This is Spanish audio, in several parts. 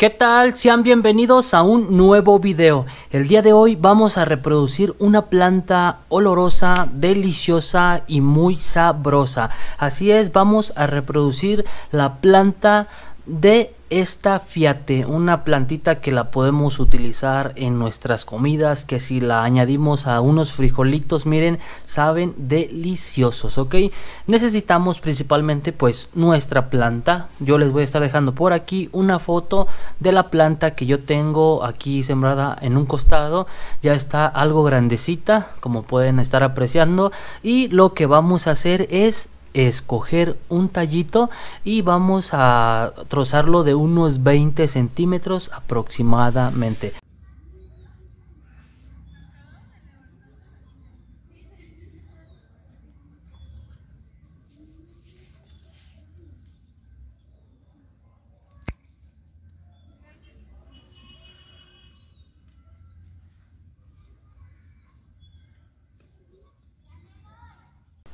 ¿Qué tal? Sean bienvenidos a un nuevo video. El día de hoy vamos a reproducir una planta olorosa, deliciosa y muy sabrosa. Así es, vamos a reproducir la planta de esta fiate, una plantita que la podemos utilizar en nuestras comidas, que si la añadimos a unos frijolitos, miren, saben deliciosos, ¿ok? Necesitamos principalmente pues nuestra planta, yo les voy a estar dejando por aquí una foto de la planta que yo tengo aquí sembrada en un costado, ya está algo grandecita, como pueden estar apreciando, y lo que vamos a hacer es escoger un tallito y vamos a trozarlo de unos 20 centímetros aproximadamente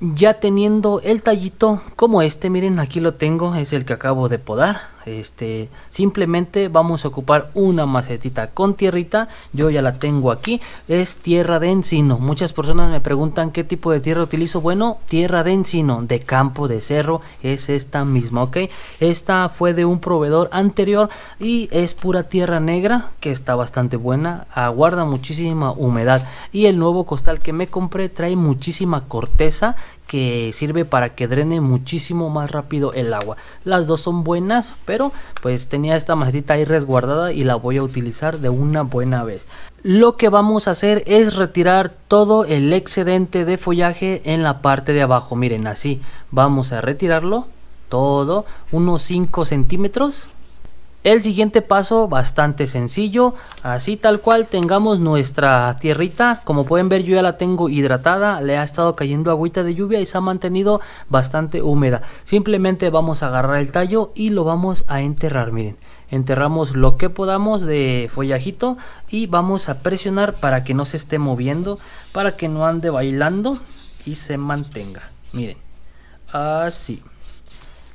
ya teniendo el tallito como este miren aquí lo tengo es el que acabo de podar este simplemente vamos a ocupar una macetita con tierrita yo ya la tengo aquí es tierra de encino muchas personas me preguntan qué tipo de tierra utilizo bueno tierra de encino de campo de cerro es esta misma ok esta fue de un proveedor anterior y es pura tierra negra que está bastante buena aguarda muchísima humedad y el nuevo costal que me compré trae muchísima corteza que sirve para que drene muchísimo más rápido el agua. Las dos son buenas, pero pues tenía esta macetita ahí resguardada y la voy a utilizar de una buena vez. Lo que vamos a hacer es retirar todo el excedente de follaje en la parte de abajo. Miren, así vamos a retirarlo todo, unos 5 centímetros el siguiente paso bastante sencillo, así tal cual tengamos nuestra tierrita, como pueden ver yo ya la tengo hidratada, le ha estado cayendo agüita de lluvia y se ha mantenido bastante húmeda. Simplemente vamos a agarrar el tallo y lo vamos a enterrar, miren enterramos lo que podamos de follajito y vamos a presionar para que no se esté moviendo, para que no ande bailando y se mantenga. Miren, así.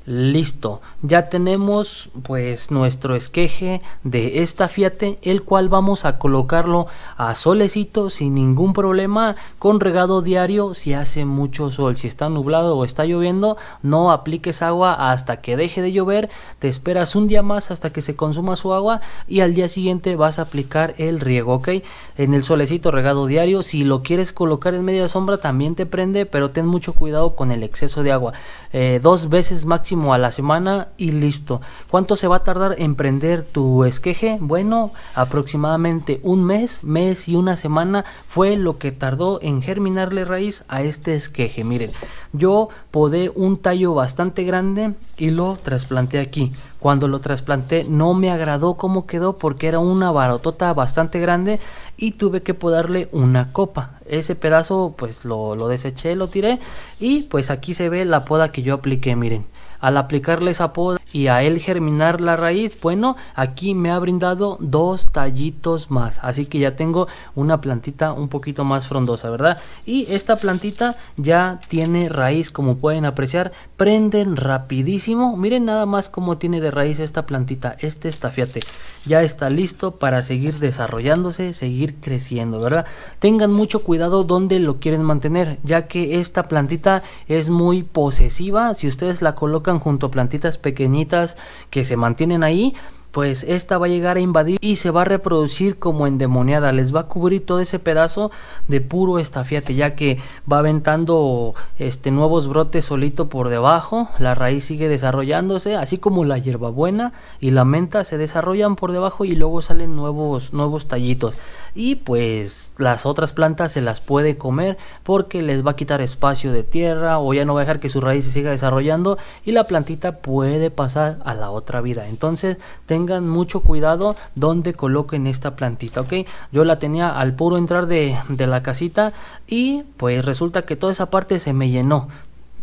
Listo, ya tenemos pues nuestro esqueje de esta fiate, el cual vamos a colocarlo a solecito sin ningún problema, con regado diario si hace mucho sol, si está nublado o está lloviendo, no apliques agua hasta que deje de llover, te esperas un día más hasta que se consuma su agua y al día siguiente vas a aplicar el riego, ok, en el solecito regado diario, si lo quieres colocar en media sombra también te prende, pero ten mucho cuidado con el exceso de agua, eh, dos veces máximo a la semana y listo. ¿Cuánto se va a tardar en prender tu esqueje? Bueno, aproximadamente un mes, mes y una semana fue lo que tardó en germinarle raíz a este esqueje. Miren, yo podé un tallo bastante grande y lo trasplanté aquí. Cuando lo trasplanté no me agradó cómo quedó porque era una barotota bastante grande y tuve que podarle una copa. Ese pedazo pues lo, lo deseché, lo tiré y pues aquí se ve la poda que yo apliqué, miren al aplicarle esa poda y a él germinar la raíz, bueno, aquí me ha brindado dos tallitos más. Así que ya tengo una plantita un poquito más frondosa, ¿verdad? Y esta plantita ya tiene raíz, como pueden apreciar, prenden rapidísimo. Miren nada más cómo tiene de raíz esta plantita, este estafiate. Ya está listo para seguir desarrollándose, seguir creciendo, ¿verdad? Tengan mucho cuidado donde lo quieren mantener, ya que esta plantita es muy posesiva. Si ustedes la colocan junto a plantitas pequeñitas, que se mantienen ahí pues esta va a llegar a invadir y se va a reproducir como endemoniada. Les va a cubrir todo ese pedazo de puro estafiate, ya que va aventando este, nuevos brotes solito por debajo. La raíz sigue desarrollándose, así como la hierbabuena y la menta se desarrollan por debajo y luego salen nuevos, nuevos tallitos. Y pues las otras plantas se las puede comer porque les va a quitar espacio de tierra o ya no va a dejar que su raíz se siga desarrollando y la plantita puede pasar a la otra vida. Entonces, tengan tengan mucho cuidado donde coloquen esta plantita, ok. Yo la tenía al puro entrar de, la casita y pues resulta que toda esa parte se me llenó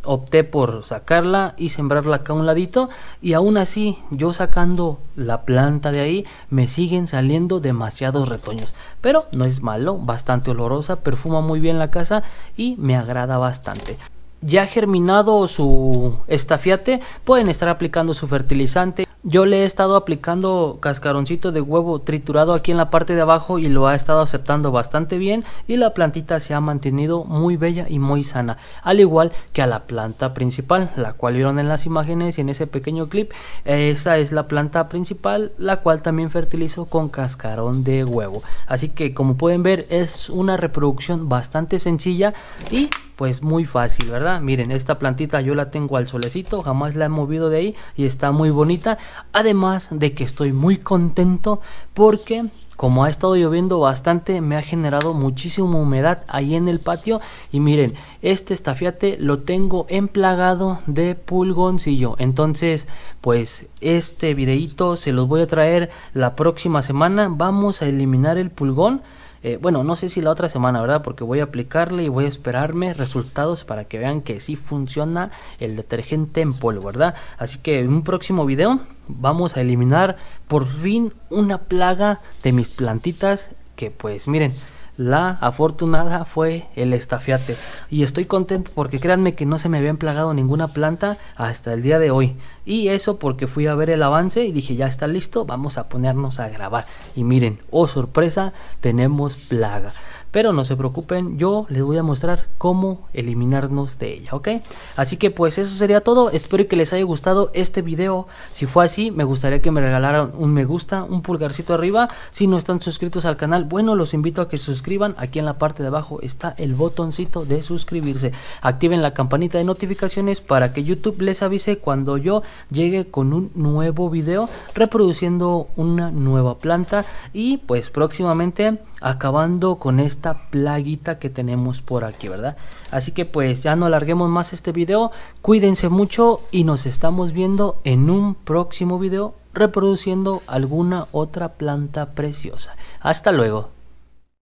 opté por sacarla y sembrarla acá a un ladito y aún así yo sacando la planta de ahí me siguen saliendo demasiados retoños pero no es malo bastante olorosa perfuma muy bien la casa y me agrada bastante ya germinado su estafiate pueden estar aplicando su fertilizante yo le he estado aplicando cascaroncito de huevo triturado aquí en la parte de abajo y lo ha estado aceptando bastante bien y la plantita se ha mantenido muy bella y muy sana, al igual que a la planta principal, la cual vieron en las imágenes y en ese pequeño clip, esa es la planta principal, la cual también fertilizo con cascarón de huevo. Así que como pueden ver es una reproducción bastante sencilla y pues muy fácil, ¿verdad? Miren, esta plantita yo la tengo al solecito, jamás la he movido de ahí y está muy bonita Además de que estoy muy contento porque como ha estado lloviendo bastante, me ha generado muchísima humedad ahí en el patio. Y miren, este estafiate lo tengo emplagado de pulgóncillo Entonces, pues este videito se los voy a traer la próxima semana. Vamos a eliminar el pulgón. Eh, bueno, no sé si la otra semana, ¿verdad? Porque voy a aplicarle y voy a esperarme resultados para que vean que sí funciona el detergente en polvo, ¿verdad? Así que en un próximo video vamos a eliminar por fin una plaga de mis plantitas que pues miren, la afortunada fue el estafiate. Y estoy contento porque créanme que no se me había plagado ninguna planta hasta el día de hoy. Y eso porque fui a ver el avance y dije, ya está listo, vamos a ponernos a grabar. Y miren, oh sorpresa, tenemos plaga pero no se preocupen, yo les voy a mostrar cómo eliminarnos de ella, ¿ok? Así que pues eso sería todo, espero que les haya gustado este video, si fue así me gustaría que me regalaran un me gusta, un pulgarcito arriba, si no están suscritos al canal, bueno, los invito a que se suscriban, aquí en la parte de abajo está el botoncito de suscribirse, activen la campanita de notificaciones para que YouTube les avise cuando yo llegue con un nuevo video reproduciendo una nueva planta y pues próximamente acabando con esta plaguita que tenemos por aquí, ¿verdad? Así que pues ya no alarguemos más este video, cuídense mucho y nos estamos viendo en un próximo video reproduciendo alguna otra planta preciosa. Hasta luego.